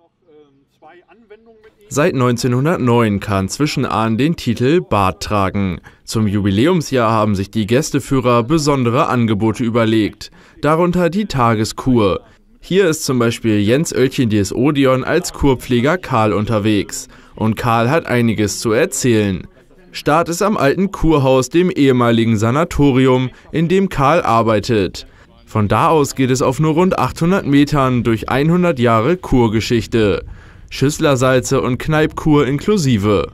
Ähm, Seit 1909 kann Zwischenahn den Titel Bart tragen. Zum Jubiläumsjahr haben sich die Gästeführer besondere Angebote überlegt, darunter die Tageskur. Hier ist zum Beispiel Jens Oelchen dies Odion als Kurpfleger Karl unterwegs. Und Karl hat einiges zu erzählen. Start ist am alten Kurhaus, dem ehemaligen Sanatorium, in dem Karl arbeitet. Von da aus geht es auf nur rund 800 Metern durch 100 Jahre Kurgeschichte. Schüsslersalze und Kneipkur inklusive.